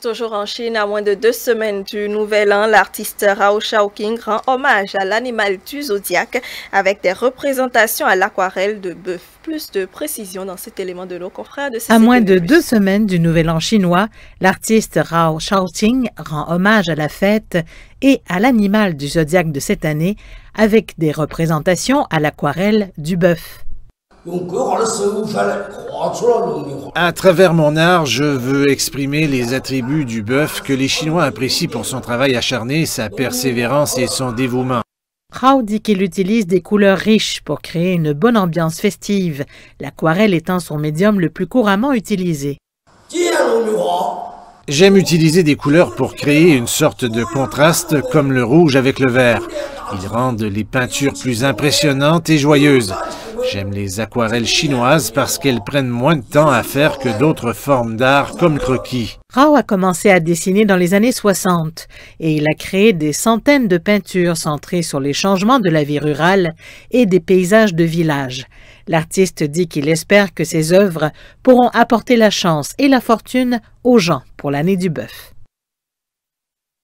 Toujours en Chine, à moins de deux semaines du Nouvel An, l'artiste Rao Shaoqing rend hommage à l'animal du zodiaque avec des représentations à l'aquarelle de bœuf. Plus de précision dans cet élément de l'eau confrères. de À moins de deux semaines du Nouvel An chinois, l'artiste Rao Shaoqing rend hommage à la fête et à l'animal du zodiaque de cette année avec des représentations à l'aquarelle du bœuf. À travers mon art, je veux exprimer les attributs du bœuf que les Chinois apprécient pour son travail acharné, sa persévérance et son dévouement. Rao dit qu'il utilise des couleurs riches pour créer une bonne ambiance festive, l'aquarelle étant son médium le plus couramment utilisé. J'aime utiliser des couleurs pour créer une sorte de contraste comme le rouge avec le vert. Ils rendent les peintures plus impressionnantes et joyeuses. J'aime les aquarelles chinoises parce qu'elles prennent moins de temps à faire que d'autres formes d'art comme le croquis. Rao a commencé à dessiner dans les années 60 et il a créé des centaines de peintures centrées sur les changements de la vie rurale et des paysages de village. L'artiste dit qu'il espère que ses œuvres pourront apporter la chance et la fortune aux gens pour l'année du bœuf.